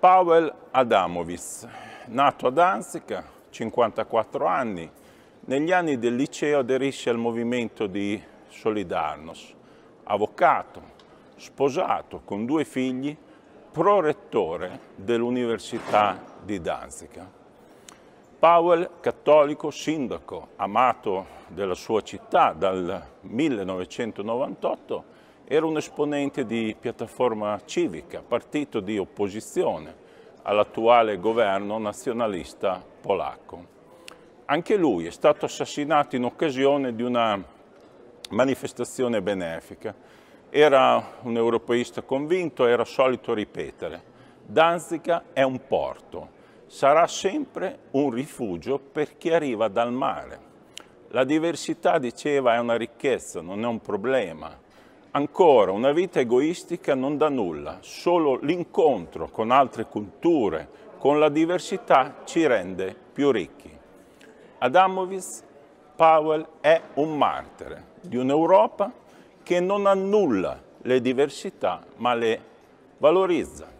Pavel Adamovic, nato a Danzica, 54 anni, negli anni del liceo aderisce al movimento di Solidarnos, avvocato, sposato con due figli, prorettore dell'Università di Danzica. Powell, cattolico, sindaco, amato della sua città dal 1998, era un esponente di piattaforma civica, partito di opposizione all'attuale governo nazionalista polacco. Anche lui è stato assassinato in occasione di una manifestazione benefica. Era un europeista convinto, era solito ripetere, Danzica è un porto, sarà sempre un rifugio per chi arriva dal mare. La diversità, diceva, è una ricchezza, non è un problema Ancora, una vita egoistica non dà nulla, solo l'incontro con altre culture, con la diversità ci rende più ricchi. Adamovic Powell è un martire di un'Europa che non annulla le diversità ma le valorizza.